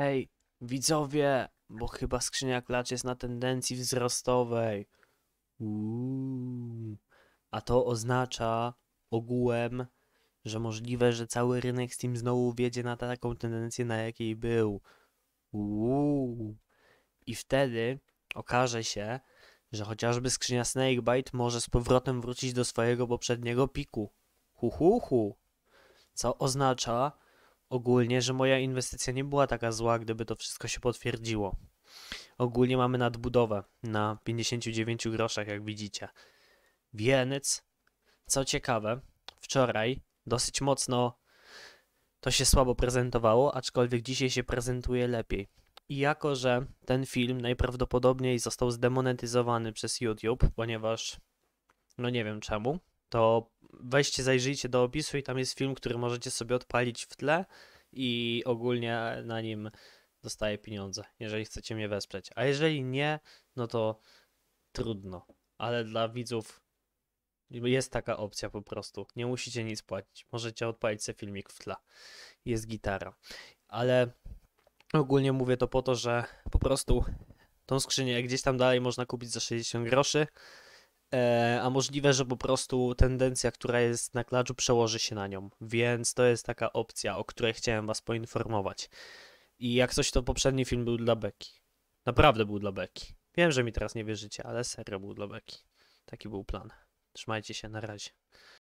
Ej, widzowie, bo chyba skrzynia klacz jest na tendencji wzrostowej. Uuu. A to oznacza ogółem, że możliwe, że cały rynek Steam znowu wjedzie na taką tendencję, na jakiej był. Uuu. I wtedy okaże się, że chociażby skrzynia Snakebite może z powrotem wrócić do swojego poprzedniego piku. Huhuhu. Hu. Co oznacza, ogólnie, że moja inwestycja nie była taka zła, gdyby to wszystko się potwierdziło. Ogólnie mamy nadbudowę na 59 groszach, jak widzicie. Wieniec, co ciekawe, wczoraj dosyć mocno to się słabo prezentowało, aczkolwiek dzisiaj się prezentuje lepiej. I jako, że ten film najprawdopodobniej został zdemonetyzowany przez YouTube, ponieważ no nie wiem czemu, to weźcie, zajrzyjcie do opisu i tam jest film, który możecie sobie odpalić w tle i ogólnie na nim dostaję pieniądze, jeżeli chcecie mnie wesprzeć. A jeżeli nie, no to trudno, ale dla widzów jest taka opcja po prostu. Nie musicie nic płacić. Możecie odpalić sobie filmik w tle. Jest gitara. Ale ogólnie mówię to po to, że po prostu tą skrzynię gdzieś tam dalej można kupić za 60 groszy. E, a możliwe, że po prostu tendencja, która jest na klaczu, przełoży się na nią. Więc to jest taka opcja, o której chciałem Was poinformować. I jak coś, to poprzedni film był dla Beki. Naprawdę był dla Beki. Wiem, że mi teraz nie wierzycie, ale serio był dla Beki. Taki był plan. Trzymajcie się, na razie.